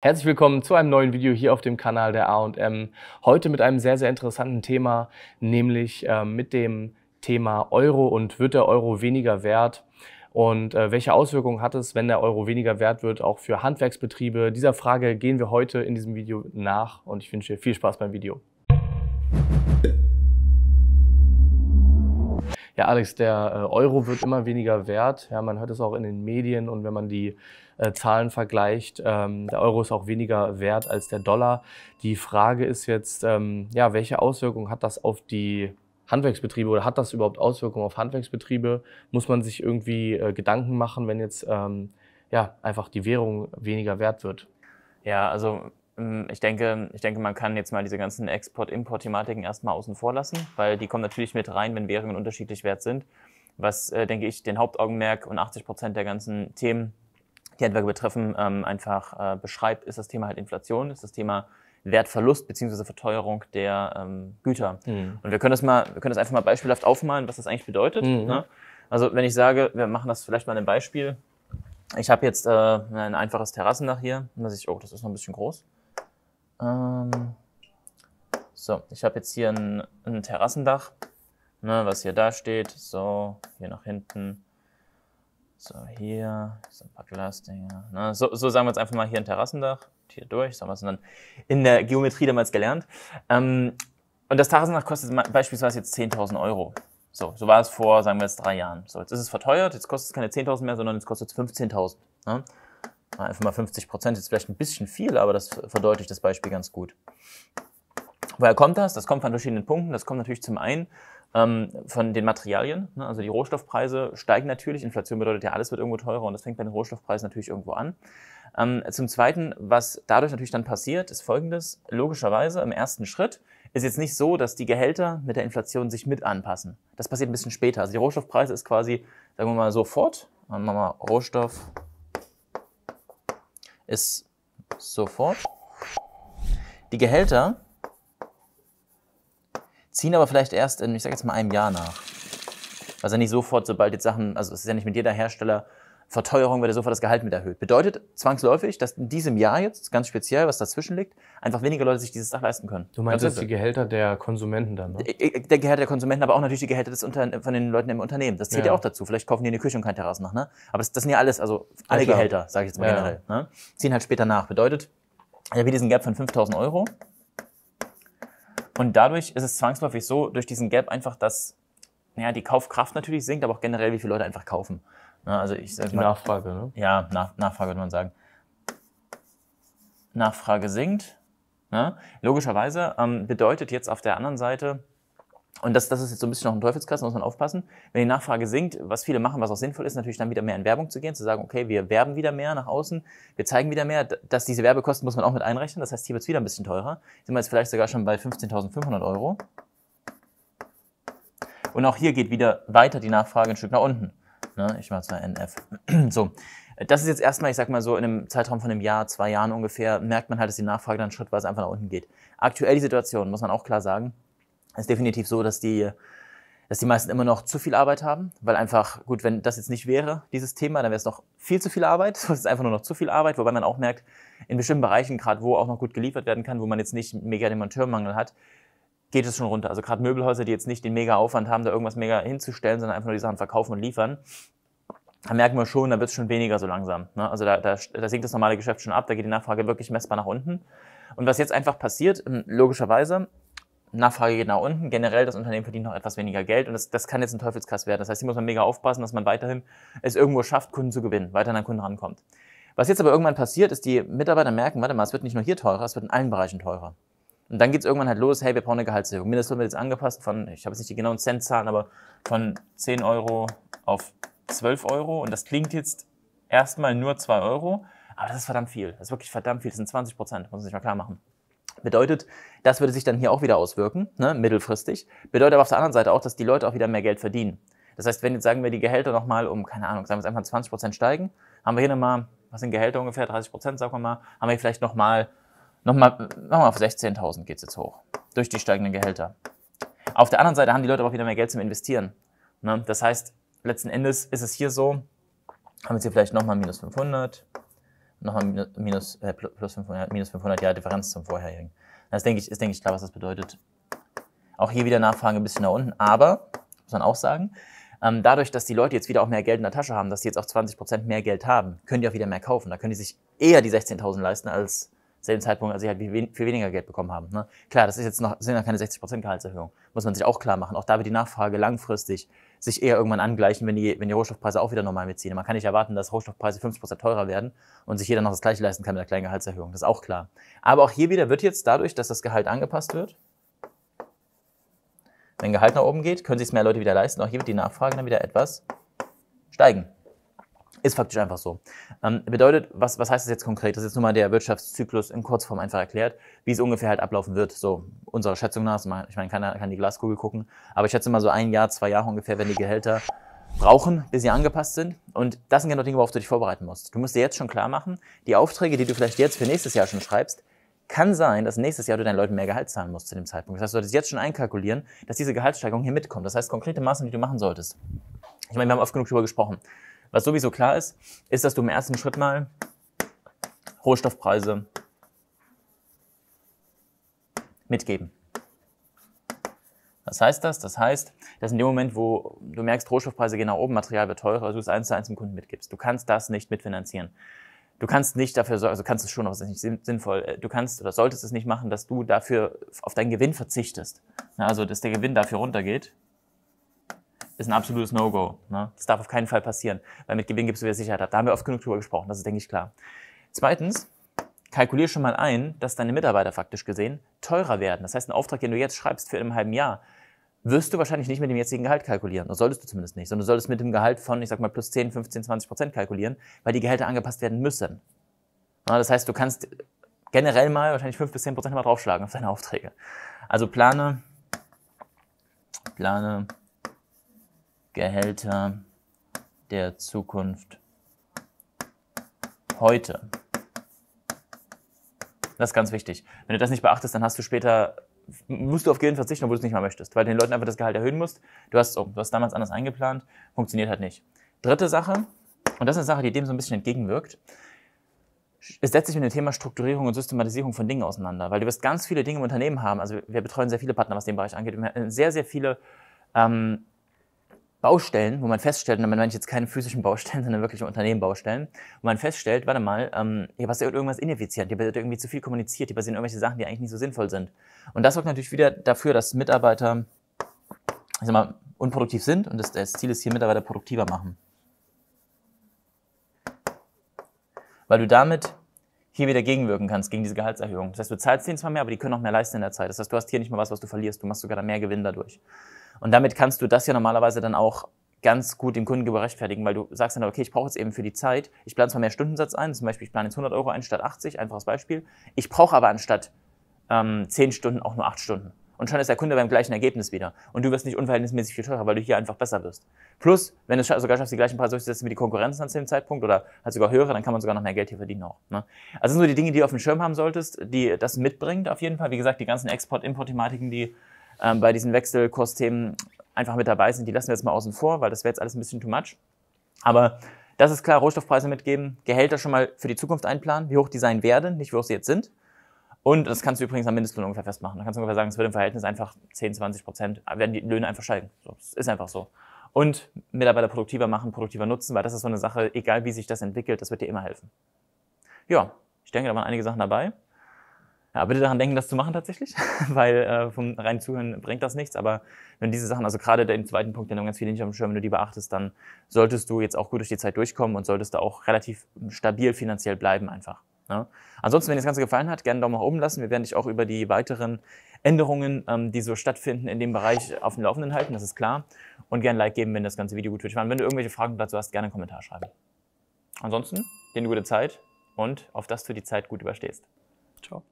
Herzlich willkommen zu einem neuen Video hier auf dem Kanal der A&M. Heute mit einem sehr, sehr interessanten Thema, nämlich äh, mit dem Thema Euro und wird der Euro weniger wert? Und äh, welche Auswirkungen hat es, wenn der Euro weniger wert wird, auch für Handwerksbetriebe? Dieser Frage gehen wir heute in diesem Video nach und ich wünsche dir viel Spaß beim Video. Ja, Alex, der äh, Euro wird immer weniger wert. Ja, man hört es auch in den Medien und wenn man die äh, Zahlen vergleicht, ähm, der Euro ist auch weniger wert als der Dollar. Die Frage ist jetzt, ähm, ja, welche Auswirkungen hat das auf die Handwerksbetriebe oder hat das überhaupt Auswirkungen auf Handwerksbetriebe? Muss man sich irgendwie äh, Gedanken machen, wenn jetzt ähm, ja, einfach die Währung weniger wert wird? Ja, also hm, ich denke, ich denke, man kann jetzt mal diese ganzen Export-Import-Thematiken erstmal außen vor lassen, weil die kommen natürlich mit rein, wenn Währungen unterschiedlich wert sind. Was, äh, denke ich, den Hauptaugenmerk und 80 Prozent der ganzen Themen, die Handwerker betreffen, ähm, einfach äh, beschreibt, ist das Thema halt Inflation, ist das Thema Wertverlust bzw. Verteuerung der ähm, Güter. Mhm. Und wir können das mal, wir können das einfach mal beispielhaft aufmalen, was das eigentlich bedeutet. Mhm. Ne? Also wenn ich sage, wir machen das vielleicht mal ein Beispiel. Ich habe jetzt äh, ein einfaches Terrassendach hier, und man sieht, oh, das ist noch ein bisschen groß. Ähm, so, ich habe jetzt hier ein, ein Terrassendach, ne, was hier da steht. So, hier nach hinten. So, hier, so ein paar Glasdinger. Ne? So, so sagen wir jetzt einfach mal hier ein Terrassendach. Hier durch, so haben wir es dann in der Geometrie damals gelernt. Ähm, und das Terrassendach kostet beispielsweise jetzt 10.000 Euro. So, so war es vor, sagen wir jetzt drei Jahren. So, jetzt ist es verteuert, jetzt kostet es keine 10.000 mehr, sondern jetzt kostet es 15.000. Ne? Einfach mal 50 Prozent ist vielleicht ein bisschen viel, aber das verdeutlicht das Beispiel ganz gut. Woher kommt das? Das kommt von verschiedenen Punkten. Das kommt natürlich zum einen ähm, von den Materialien. Ne? Also die Rohstoffpreise steigen natürlich. Inflation bedeutet ja, alles wird irgendwo teurer und das fängt bei den Rohstoffpreisen natürlich irgendwo an. Ähm, zum Zweiten, was dadurch natürlich dann passiert, ist Folgendes. Logischerweise im ersten Schritt ist jetzt nicht so, dass die Gehälter mit der Inflation sich mit anpassen. Das passiert ein bisschen später. Also die Rohstoffpreise ist quasi, sagen wir mal, sofort. Machen wir mal Rohstoff ist sofort. Die Gehälter ziehen aber vielleicht erst in, ich sag jetzt mal, einem Jahr nach. Also nicht sofort, sobald jetzt Sachen, also es ist ja nicht mit jeder Hersteller Verteuerung wird ja sofort das Gehalt mit erhöht. Bedeutet zwangsläufig, dass in diesem Jahr jetzt, ganz speziell, was dazwischen liegt, einfach weniger Leute sich dieses Dach leisten können. Du meinst jetzt die Gehälter der Konsumenten dann, ne? Äh, äh, der Gehälter der Konsumenten, aber auch natürlich die Gehälter des Unter von den Leuten im Unternehmen. Das zählt ja. ja auch dazu. Vielleicht kaufen die eine Küche und kein Terrassendach, ne? Aber das, das sind ja alles, also alle ja, Gehälter, sage ich jetzt mal ja. generell, ne? Ziehen halt später nach. Bedeutet, ich habe diesen Gap von 5000 Euro. Und dadurch ist es zwangsläufig so, durch diesen Gap einfach, dass naja, die Kaufkraft natürlich sinkt, aber auch generell, wie viele Leute einfach kaufen. Ne, also ich sag mal, Nachfrage, ne? Ja, Nach Nachfrage würde man sagen. Nachfrage sinkt. Ne? Logischerweise ähm, bedeutet jetzt auf der anderen Seite, und das, das ist jetzt so ein bisschen noch ein Teufelskreis, muss man aufpassen. Wenn die Nachfrage sinkt, was viele machen, was auch sinnvoll ist, natürlich dann wieder mehr in Werbung zu gehen, zu sagen, okay, wir werben wieder mehr nach außen, wir zeigen wieder mehr, dass diese Werbekosten muss man auch mit einrechnen. Das heißt, hier wird es wieder ein bisschen teurer. Sind wir jetzt vielleicht sogar schon bei 15.500 Euro. Und auch hier geht wieder weiter die Nachfrage ein Stück nach unten ne? Ich war zwar NF. so. Das ist jetzt erstmal, ich sag mal so, in einem Zeitraum von einem Jahr, zwei Jahren ungefähr, merkt man halt, dass die Nachfrage dann schrittweise einfach nach unten geht. Aktuell die Situation, muss man auch klar sagen, ist definitiv so, dass die, dass die meisten immer noch zu viel Arbeit haben, weil einfach, gut, wenn das jetzt nicht wäre, dieses Thema, dann wäre es noch viel zu viel Arbeit. Es ist einfach nur noch zu viel Arbeit, wobei man auch merkt, in bestimmten Bereichen, gerade wo auch noch gut geliefert werden kann, wo man jetzt nicht mega den Monteurmangel hat, geht es schon runter. Also gerade Möbelhäuser, die jetzt nicht den mega Aufwand haben, da irgendwas mega hinzustellen, sondern einfach nur die Sachen verkaufen und liefern, da merken wir schon, da wird es schon weniger so langsam. Ne? Also da, da, da sinkt das normale Geschäft schon ab, da geht die Nachfrage wirklich messbar nach unten. Und was jetzt einfach passiert, ähm, logischerweise, Nachfrage geht nach unten, generell das Unternehmen verdient noch etwas weniger Geld und das, das kann jetzt ein Teufelskreis werden. Das heißt, hier muss man mega aufpassen, dass man weiterhin es irgendwo schafft, Kunden zu gewinnen, weiter an Kunden rankommt. Was jetzt aber irgendwann passiert, ist, die Mitarbeiter merken, warte mal, es wird nicht nur hier teurer, es wird in allen Bereichen teurer. Und dann geht es irgendwann halt los, hey, wir brauchen eine Gehaltserhöhung. Mindestlohn wird jetzt angepasst von, ich habe jetzt nicht die genauen Centzahlen, aber von 10 Euro auf 12 Euro. Und das klingt jetzt erstmal nur 2 Euro, aber das ist verdammt viel. Das ist wirklich verdammt viel. Das sind 20 Prozent, muss man sich mal klar machen. Bedeutet, das würde sich dann hier auch wieder auswirken, ne, mittelfristig. Bedeutet aber auf der anderen Seite auch, dass die Leute auch wieder mehr Geld verdienen. Das heißt, wenn jetzt sagen wir die Gehälter nochmal um, keine Ahnung, sagen wir jetzt einfach 20 Prozent steigen, haben wir hier nochmal, was sind Gehälter ungefähr, 30 Prozent, sagen wir mal, haben wir hier vielleicht nochmal Nochmal, nochmal auf 16.000 geht es jetzt hoch, durch die steigenden Gehälter. Auf der anderen Seite haben die Leute aber auch wieder mehr Geld zum Investieren. Ne? Das heißt, letzten Endes ist es hier so, haben wir jetzt hier vielleicht nochmal minus 500, nochmal minus, äh, plus 500, minus 500, ja, Differenz zum vorherigen. Das denke ich, ist, denke ich, klar, was das bedeutet. Auch hier wieder Nachfrage ein bisschen nach unten, aber, muss man auch sagen, ähm, dadurch, dass die Leute jetzt wieder auch mehr Geld in der Tasche haben, dass sie jetzt auch 20% mehr Geld haben, können die auch wieder mehr kaufen. Da können die sich eher die 16.000 leisten als selben Zeitpunkt, als sie halt viel weniger Geld bekommen haben. Ne? Klar, das ist jetzt noch, sind noch keine 60% Gehaltserhöhung. Muss man sich auch klar machen. Auch da wird die Nachfrage langfristig sich eher irgendwann angleichen, wenn die, wenn die Rohstoffpreise auch wieder normal mitziehen. Man kann nicht erwarten, dass Rohstoffpreise 5% teurer werden und sich jeder noch das gleiche leisten kann mit einer kleinen Gehaltserhöhung. Das ist auch klar. Aber auch hier wieder wird jetzt dadurch, dass das Gehalt angepasst wird, wenn Gehalt nach oben geht, können sich es mehr Leute wieder leisten. Auch hier wird die Nachfrage dann wieder etwas steigen. Ist faktisch einfach so. Ähm, bedeutet, was, was heißt das jetzt konkret? Das ist jetzt nur mal der Wirtschaftszyklus in Kurzform einfach erklärt, wie es ungefähr halt ablaufen wird. So, unserer Schätzung nach, ich meine, keiner kann die Glaskugel gucken, aber ich schätze mal so ein Jahr, zwei Jahre ungefähr, wenn die Gehälter brauchen, bis sie angepasst sind. Und das sind genau Dinge, worauf du dich vorbereiten musst. Du musst dir jetzt schon klar machen, die Aufträge, die du vielleicht jetzt für nächstes Jahr schon schreibst, kann sein, dass nächstes Jahr du deinen Leuten mehr Gehalt zahlen musst zu dem Zeitpunkt. Das heißt, du solltest jetzt schon einkalkulieren, dass diese Gehaltssteigerung hier mitkommt. Das heißt, konkrete Maßnahmen, die du machen solltest. Ich meine, wir haben oft genug darüber gesprochen. Was sowieso klar ist, ist, dass du im ersten Schritt mal Rohstoffpreise mitgeben. Was heißt das? Das heißt, dass in dem Moment, wo du merkst, Rohstoffpreise gehen nach oben, Material wird teurer, du es eins zu eins dem Kunden mitgibst. Du kannst das nicht mitfinanzieren. Du kannst nicht dafür sorgen, also kannst es schon, aber es ist nicht sinnvoll. Äh, du kannst oder solltest es nicht machen, dass du dafür auf deinen Gewinn verzichtest. Also, dass der Gewinn dafür runtergeht, ist ein absolutes No-Go. Ne? Das darf auf keinen Fall passieren, weil mit Gewinn gibst du wieder Sicherheit Da haben wir oft genug drüber gesprochen, das ist, denke ich, klar. Zweitens, kalkulier schon mal ein, dass deine Mitarbeiter faktisch gesehen teurer werden. Das heißt, ein Auftrag, den du jetzt schreibst für in einem halben Jahr, wirst du wahrscheinlich nicht mit dem jetzigen Gehalt kalkulieren. Oder solltest du zumindest nicht, sondern du solltest mit dem Gehalt von, ich sag mal, plus 10, 15, 20 Prozent kalkulieren, weil die Gehälter angepasst werden müssen. Ja, das heißt, du kannst generell mal wahrscheinlich 5 bis 10 Prozent mal draufschlagen auf deine Aufträge. Also plane, plane Gehälter der Zukunft heute. Das ist ganz wichtig. Wenn du das nicht beachtest, dann hast du später, musst du auf Gehirn verzichten, obwohl du es nicht mal möchtest, weil du den Leuten einfach das Gehalt erhöhen musst. Du hast, oh, du hast damals anders eingeplant, funktioniert halt nicht. Dritte Sache, und das ist eine Sache, die dem so ein bisschen entgegenwirkt, es setzt sich mit dem Thema Strukturierung und Systematisierung von Dingen auseinander, weil du wirst ganz viele Dinge im Unternehmen haben. Also wir betreuen sehr viele Partner, was den Bereich angeht. Wir haben sehr, sehr viele ähm, Baustellen, wo man feststellt, und damit meine ich jetzt keine physischen Baustellen, sondern wirklich Unternehmenbaustellen, wo man feststellt, warte mal, ähm, hier passiert irgendwas ineffizient, hier passiert irgendwie zu viel kommuniziert, hier passieren irgendwelche Sachen, die eigentlich nicht so sinnvoll sind. Und das sorgt natürlich wieder dafür, dass Mitarbeiter, ich sag mal, unproduktiv sind und das, das Ziel ist hier, Mitarbeiter produktiver machen. Weil du damit hier wieder gegenwirken kannst, gegen diese Gehaltserhöhung. Das heißt, du zahlst denen zwar mehr, aber die können auch mehr leisten in der Zeit. Das heißt, du hast hier nicht mal was, was du verlierst, du machst sogar dann mehr Gewinn dadurch. Und damit kannst du das ja normalerweise dann auch ganz gut dem Kunden gerechtfertigen, weil du sagst dann, okay, ich brauche jetzt eben für die Zeit, ich plane zwar mehr Stundensatz ein, zum Beispiel ich plane jetzt 100 Euro ein statt 80, einfaches Beispiel, ich brauche aber anstatt ähm, 10 Stunden auch nur 8 Stunden. Und schon ist der Kunde beim gleichen Ergebnis wieder. Und du wirst nicht unverhältnismäßig viel teurer, weil du hier einfach besser wirst. Plus, wenn du es sogar schaffst, die gleichen Preise durchzusetzen wie die Konkurrenz an dem Zeitpunkt oder halt sogar höhere, dann kann man sogar noch mehr Geld hier verdienen auch. Ne? Also sind so die Dinge, die du auf dem Schirm haben solltest, die das mitbringt auf jeden Fall. Wie gesagt, die ganzen Export-Import-Thematiken, die ähm, bei diesen Wechselkursthemen einfach mit dabei sind. Die lassen wir jetzt mal außen vor, weil das wäre jetzt alles ein bisschen too much. Aber das ist klar, Rohstoffpreise mitgeben, Gehälter schon mal für die Zukunft einplanen, wie hoch die sein werden, nicht wie hoch sie jetzt sind. Und das kannst du übrigens am Mindestlohn ungefähr festmachen. Da kannst du ungefähr sagen, es wird im Verhältnis einfach 10, 20 Prozent, werden die Löhne einfach steigen. So, das ist einfach so. Und Mitarbeiter produktiver machen, produktiver nutzen, weil das ist so eine Sache, egal wie sich das entwickelt, das wird dir immer helfen. Ja, ich denke, da waren einige Sachen dabei. Ja, bitte daran denken, das zu machen tatsächlich, weil äh, vom reinen Zuhören bringt das nichts. Aber wenn diese Sachen, also gerade im zweiten Punkt, den haben ganz viele nicht auf dem Schirm, wenn du die beachtest, dann solltest du jetzt auch gut durch die Zeit durchkommen und solltest da auch relativ stabil finanziell bleiben einfach. Ne? Ansonsten, wenn dir das Ganze gefallen hat, gerne einen Daumen nach oben lassen. Wir werden dich auch über die weiteren Änderungen, ähm, die so stattfinden in dem Bereich, auf dem Laufenden halten, das ist klar. Und gerne ein Like geben, wenn das ganze Video gut für dich war. Und wenn du irgendwelche Fragen dazu hast, gerne einen Kommentar schreiben. Ansonsten, dir eine gute Zeit und auf dass du die Zeit gut überstehst. Ciao.